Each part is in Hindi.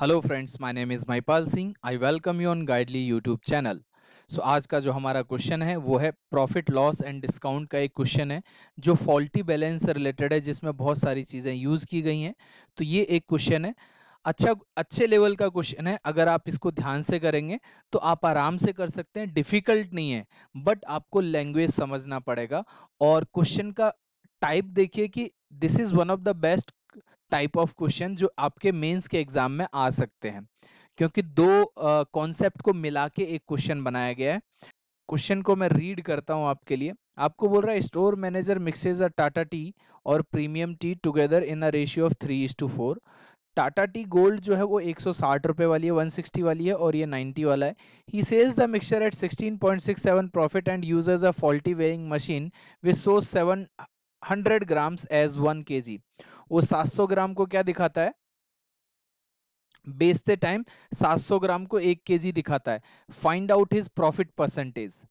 Hello friends my name is Maipal Singh I welcome you on Guidely YouTube channel so आज का जो हमारा क्वेश्चन है वो है प्रॉफिट लॉस एंड डिस्काउंट का एक क्वेश्चन है जो फॉल्टी बैलेंस से रिलेटेड है जिसमें बहुत सारी चीज़ें यूज़ की गई हैं तो ये एक क्वेश्चन है अच्छा अच्छे लेवल का क्वेश्चन है अगर आप इसको ध्यान से करेंगे तो आप आराम से कर सकते हैं डिफ़िकल्ट नहीं है बट आपको लैंग्वेज समझना पड़ेगा और क्वेश्चन का टाइप देखिए कि this is one of the best type of question जो आपके मेंस के एग्जाम में आ सकते हैं क्योंकि दो कॉन्सेप्ट uh, को मिला के एक क्वेश्चन बनाया गया है क्वेश्चन को मैं रीड करता हूं आपके लिए आपको बोल रहा है store manager mixes a Tata tea और premium tea together in a ratio of three is to four Tata tea gold जो है वो एक सौ वाली है 160 वाली है और ये 90 वाला है he sells the mixture at 16.67 profit and uses a faulty weighing machine with so seven hundred grams as one के वो सात सौ ग्राम को क्या दिखाता है बेचते टाइम 700 ग्राम को एक जी दिखाता है find out his profit percentage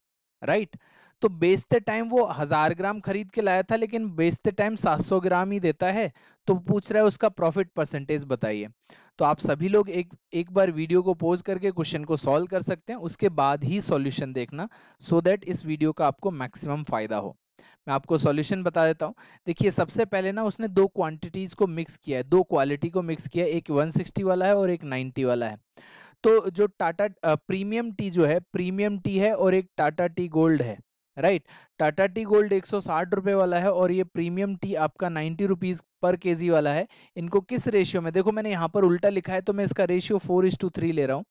right तो बेचते टाइम वो हजार ग्राम खरीद के लाया था लेकिन बेचते टाइम 700 ग्राम ही देता है तो पूछ रहा है उसका प्रॉफिट परसेंटेज बताइए तो आप सभी लोग एक एक बार वीडियो को पोज करके क्वेश्चन को सॉल्व कर सकते हैं उसके बाद ही सॉल्यूशन देखना सो so दैट इस वीडियो का आपको मैक्सिमम फायदा हो मैं आपको सॉल्यूशन बता देता हूँ देखिए सबसे पहले ना उसने दो क्वांटिटीज को मिक्स किया है दो क्वालिटी को मिक्स किया एक 160 वाला है और एक 90 वाला है तो जो टाटा प्रीमियम टी जो है प्रीमियम टी है और एक टाटा टी गोल्ड है राइट टाटा टी गोल्ड एक सौ वाला है और ये प्रीमियम टी आपका नाइन्टी रुपीज पर के वाला है इनको किस रेशियो में देखो मैंने यहाँ पर उल्टा लिखा है तो मैं इसका ratio four is to three ले रहा हूँ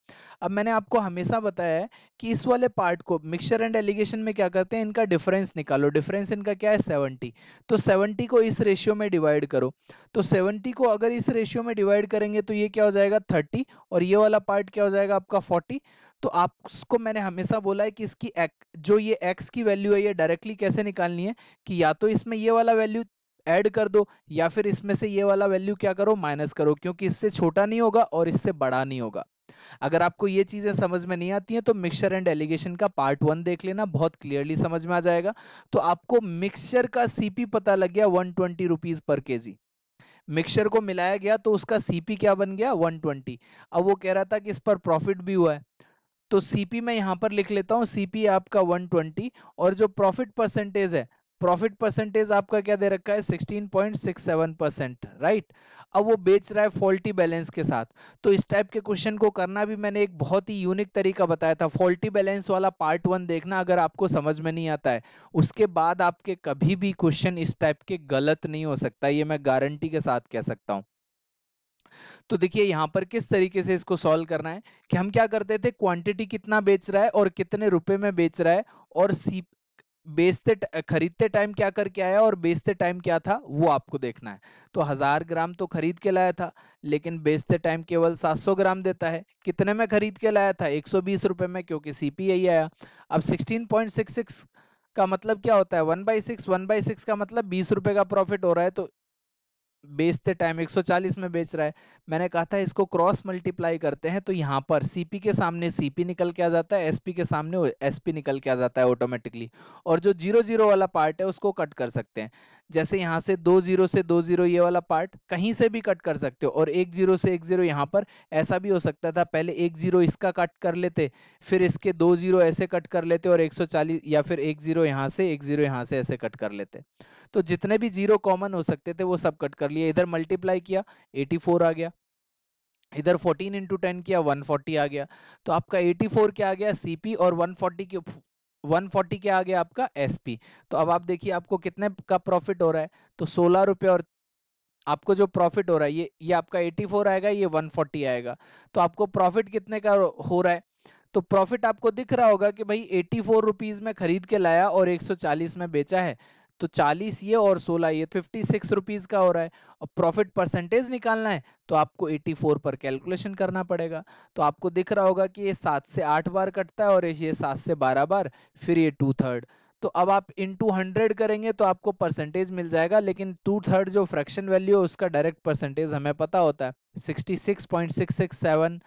अब मैंने आपको हमेशा बताया है कि इस वाले पार्ट को मिक्सचर एंड एलिगेशन में क्या करते हैं इनका डिफरेंस निकालो डिफरेंस इनका क्या है सेवनटी तो सेवनटी को इस रेशियो में डिवाइड करो तो सेवनटी को अगर इस रेशियो में डिवाइड करेंगे तो ये क्या हो जाएगा थर्टी और ये वाला पार्ट क्या हो जाएगा आपका फोर्टी तो आपको मैंने हमेशा बोला है कि इसकी एक, जो ये एक्स की वैल्यू है ये डायरेक्टली कैसे निकालनी है कि या तो इसमें ये वाला वैल्यू ऐड कर दो या फिर इसमें से ये वाला वैल्यू क्या करो माइनस करो क्योंकि इससे छोटा नहीं होगा और इससे बड़ा नहीं होगा अगर आपको ये चीज़ें समझ में नहीं आती हैं तो मिक्सचर एंड एलिगेशन का पार्ट वन देख लेना बहुत क्लियरली समझ में आ जाएगा तो आपको मिक्सचर का सीपी पता लग गया वन ट्वेंटी रुपीज़ पर के जी मिक्सचर को मिलाया गया तो उसका सीपी क्या बन गया 120 अब वो कह रहा था कि इस पर प्रॉफिट भी हुआ है तो सीपी मैं यहाँ पर लिख लेता हूँ सीपी आपका 120 और जो प्रॉफिट परसेंटेज है प्रॉफिट परसेंटेज आपका क्या दे रखा है 16.67 परसेंट राइट अब वो बेच रहा है फॉल्टी बैलेंस के साथ तो इस टाइप के क्वेश्चन को करना भी मैंने एक बहुत ही यूनिक तरीका बताया था फॉल्टी बैलेंस वाला पार्ट वन देखना अगर आपको समझ में नहीं आता है उसके बाद आपके कभी भी क्वेश्चन इस टाइप के गलत नहीं हो सकता ये मैं गारंटी के साथ कह सकता हूँ तो देखिए यहाँ पर किस तरीके से इसको सॉल्व करना है कि हम क्या करते थे क्वांटिटी कितना बेच रहा है और कितने रुपए में बेच रहा है और सी बेचते खरीदते टाइम क्या करके आया और बेचते टाइम क्या था वो आपको देखना है तो हजार ग्राम तो खरीद के लाया था लेकिन बेचते टाइम केवल 700 ग्राम देता है कितने में खरीद के लाया था एक रुपए में क्योंकि यही आया अब 16.66 का मतलब क्या होता है one by six one by six का मतलब बीस रुपए का प्रॉफिट हो रहा है तो बेचते टाइम 140 में बेच रहा है मैंने कहा था इसको क्रॉस मल्टीप्लाई करते हैं तो यहाँ पर सीपी के सामने सीपी निकल के आ जाता है एसपी के सामने एसपी निकल के आ जाता है ऑटोमेटिकली और जो जीरो जीरो वाला पार्ट है उसको कट कर सकते हैं जैसे यहाँ से दो जीरो से दो जीरो ये वाला पार्ट कहीं से भी कट कर सकते हो और एक जीरो से एक जीरो यहाँ पर ऐसा भी हो सकता था पहले एक जीरो इसका कट कर लेते फिर इसके दो जीरो ऐसे कट कर लेते और 140 या फिर एक जीरो यहाँ से एक जीरो यहाँ से ऐसे कट कर लेते तो जितने भी जीरो कॉमन हो सकते थे वो सब कट कर लिए इधर मल्टीप्लाई किया फोर आ गया इधर 14 इंटू टेन किया 140 आ गया तो आपका 84 क्या आ गया सीपी और 140 के 140 के आ गया आपका एसपी तो अब आप देखिए आपको कितने का प्रॉफिट हो रहा है तो सोलह रुपये और आपको जो प्रॉफिट हो रहा है ये ये आपका 84 आएगा ये 140 आएगा तो आपको प्रॉफिट कितने का हो रहा है तो प्रॉफिट आपको दिख रहा होगा कि भाई एटी फोर रुपीज में खरीद के लाया और 140 में बेचा है तो 40 ये और 16 ये फिफ्टी सिक्स रुपीज का हो रहा है और प्रॉफिट परसेंटेज निकालना है तो आपको 84 पर कैलकुलेशन करना पड़ेगा तो आपको दिख रहा होगा कि ये सात से आठ बार कटता है और ये सात से बारह बार फिर ये टू थर्ड तो अब आप इन टू हंड्रेड करेंगे तो आपको परसेंटेज मिल जाएगा लेकिन टू थर्ड जो फ्रैक्शन वैल्यू है उसका डायरेक्ट परसेंटेज हमें पता होता है sixty six point six six seven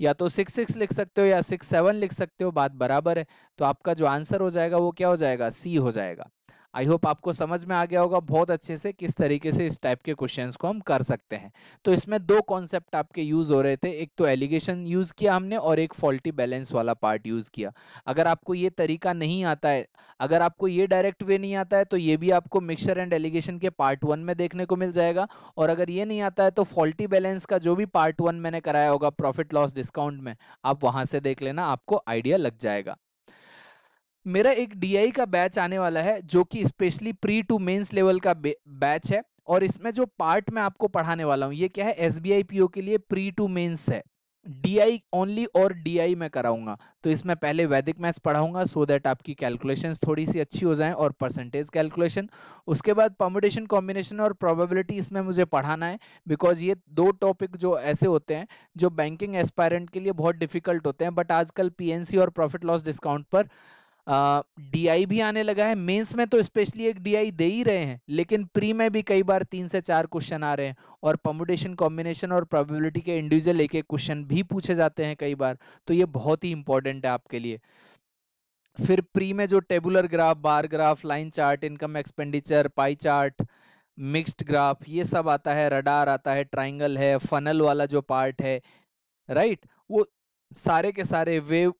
या तो सिक्स सिक्स लिख सकते हो या सिक्स सेवन लिख सकते हो बात बराबर है तो आपका जो आंसर हो जाएगा वो क्या हो जाएगा सी हो जाएगा आई होप आपको समझ में आ गया होगा बहुत अच्छे से किस तरीके से इस टाइप के क्वेश्चन को हम कर सकते हैं तो इसमें दो कॉन्सेप्ट आपके यूज हो रहे थे एक तो एलिगेशन यूज किया हमने और एक फॉल्टी बैलेंस वाला पार्ट यूज किया अगर आपको ये तरीका नहीं आता है अगर आपको ये डायरेक्ट वे नहीं आता है तो ये भी आपको मिक्सर एंड एलिगेशन के पार्ट वन में देखने को मिल जाएगा और अगर ये नहीं आता है तो फॉल्टी बैलेंस का जो भी पार्ट वन मैंने कराया होगा प्रॉफिट लॉस डिस्काउंट में आप वहां से देख लेना आपको आइडिया लग जाएगा मेरा एक डी का बैच आने वाला है जो कि specially pre to mains level का बैच है और इसमें जो पार्ट मैं आपको पढ़ाने वाला हूँ ये क्या है एस बी के लिए प्री टू मेंस है डीआई ओनली और डीआई में कराऊंगा तो इसमें पहले वैदिक मैथ्स पढ़ाऊंगा सो दैट आपकी कैलकुलेशंस थोड़ी सी अच्छी हो जाएं और परसेंटेज कैलकुलेशन उसके बाद परमोटेशन कॉम्बिनेशन और प्रोबेबिलिटी इसमें मुझे पढ़ाना है बिकॉज ये दो टॉपिक जो ऐसे होते हैं जो बैंकिंग एस्पायरेंट के लिए बहुत डिफिकल्ट होते हैं बट आजकल पीएनसी और प्रॉफिट लॉस डिस्काउंट पर डीआई भी आने लगा है मेंस में तो स्पेशली एक डीआई दे ही रहे हैं लेकिन प्री में भी कई बार तीन से चार क्वेश्चन आ रहे हैं और पम्बुडेशन कॉम्बिनेशन और प्रोबेबिलिटी के इंडिविजुअल एक एक क्वेश्चन भी पूछे जाते हैं कई बार तो ये बहुत ही इंपॉर्टेंट है आपके लिए फिर प्री में जो tabular graph bar graph line chart income expenditure pie chart mixed graph ये सब आता है रडार आता है ट्राइंगल है फनल वाला जो पार्ट है राइट वो सारे के सारे वेव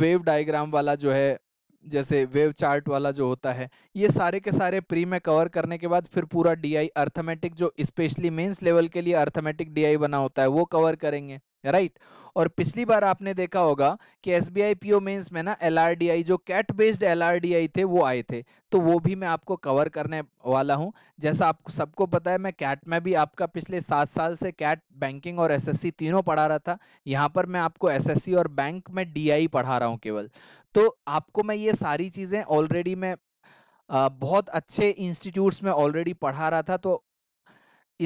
वेव डायग्राम वाला जो है जैसे वेव चार्ट वाला जो होता है ये सारे के सारे प्री में कवर करने के बाद फिर पूरा डी आई अर्थमेटिक जो स्पेशली मेंस लेवल के लिए अर्थमेटिक डीआई बना होता है वो कवर करेंगे राइट और पिछली बार आपने देखा होगा कि S B I P O mains में ना एल आर डी आई जो CAT based L R D I थे वो आए थे तो वो भी मैं आपको कवर करने वाला हूँ जैसा आप सबको पता है मैं कैट में भी आपका पिछले सात साल से कैट बैंकिंग और एस एस सी तीनों पढ़ा रहा था यहाँ पर मैं आपको एस एस सी और बैंक में डी आई पढ़ा रहा हूँ केवल तो आपको मैं ये सारी चीज़ें ऑलरेडी मैं बहुत अच्छे इंस्टीट्यूट्स में ऑलरेडी पढ़ा रहा था तो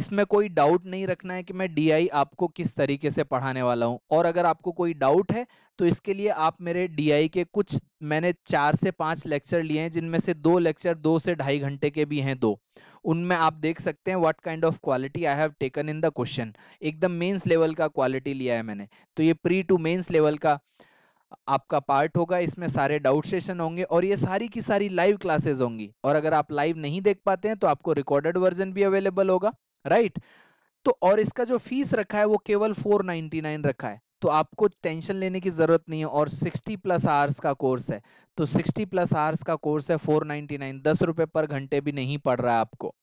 इसमें कोई डाउट नहीं रखना है कि मैं डीआई आपको किस तरीके से पढ़ाने वाला हूं और अगर आपको कोई डाउट है तो इसके लिए आप मेरे डीआई के कुछ मैंने चार से पांच लेक्चर लिए हैं जिनमें से दो लेक्चर दो से ढाई घंटे के भी हैं दो उनमें आप देख सकते हैं what kind of quality I have taken in the question एकदम मेन्स लेवल का क्वालिटी लिया है मैंने तो ये प्री टू मेन्स लेवल का आपका पार्ट होगा इसमें सारे डाउट सेशन होंगे और ये सारी की सारी लाइव क्लासेस होंगी और अगर आप लाइव नहीं देख पाते हैं तो आपको रिकॉर्डेड वर्जन भी अवेलेबल होगा राइट तो और इसका जो फीस रखा है वो केवल 499 रखा है तो आपको टेंशन लेने की जरूरत नहीं है और 60 प्लस आवर्स का कोर्स है तो 60 प्लस आवर्स का कोर्स है 499 नाइनटी नाइन दस पर घंटे भी नहीं पड़ रहा है आपको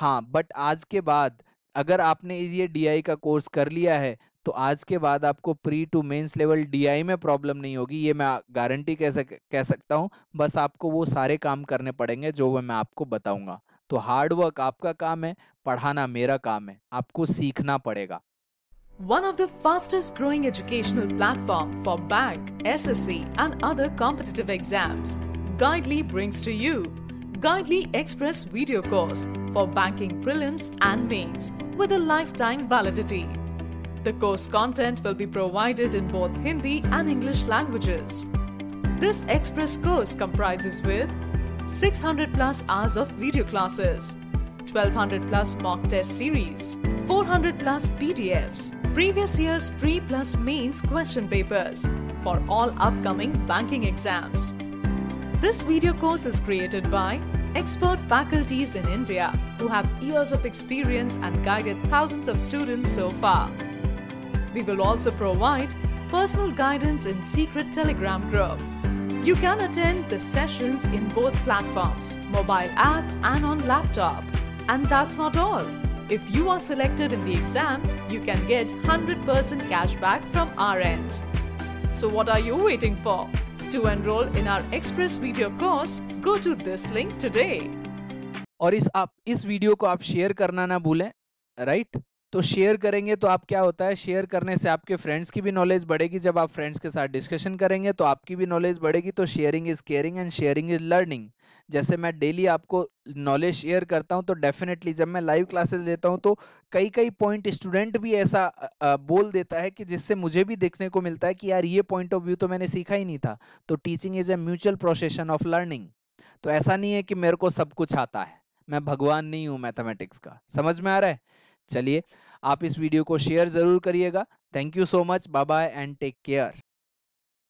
हाँ बट आज के बाद अगर आपने ये डी का कोर्स कर लिया है तो आज के बाद आपको pre to mains level D में प्रॉब्लम नहीं होगी ये मैं गारंटी कह सक कह सकता हूँ बस आपको वो सारे काम करने पड़ेंगे जो मैं आपको बताऊंगा तो हार्ड वर्क आपका काम है One of the fastest growing educational platform for bank, SSC and other competitive exams, Guidely brings to you Guidely Express video course for banking prelims and mains with a lifetime validity. The course content will be provided in both Hindi and English languages. This express course comprises with 600 plus hours of video classes 1200 plus mock test series, 400 plus PDFs, previous year's pre plus mains question papers for all upcoming banking exams. This video course is created by expert faculties in India who have years of experience and guided thousands of students so far. We will also provide personal guidance in secret Telegram group. You can attend the sessions in both platforms, mobile app and on laptop. And that's not all. If you are selected in the exam, you can get 100% cashback from our end. So what are you waiting for? To enroll in our express video course, go to this link today. और इस आप इस वीडियो को आप शेयर करना ना भूलें राइट तो शेयर करेंगे तो आप क्या होता है शेयर करने से आपके फ्रेंड्स की भी नॉलेज बढ़ेगी जब आप फ्रेंड्स के साथ डिस्कशन करेंगे तो आपकी भी नॉलेज बढ़ेगी तो sharing is caring and sharing is learning जैसे मैं डेली आपको नॉलेज शेयर करता हूं तो डेफिनेटली जब मैं लाइव क्लासेस लेता हूं तो कई कई पॉइंट स्टूडेंट भी ऐसा बोल देता है कि जिससे मुझे भी देखने को मिलता है कि यार ये पॉइंट ऑफ व्यू तो मैंने सीखा ही नहीं था तो teaching is a mutual procession of learning तो ऐसा नहीं है कि मेरे को सब कुछ आता है मैं भगवान नहीं हूँ मैथमेटिक्स का समझ में आ रहा है चलिए आप इस वीडियो को शेयर जरूर करिएगा thank you so much bye bye and take care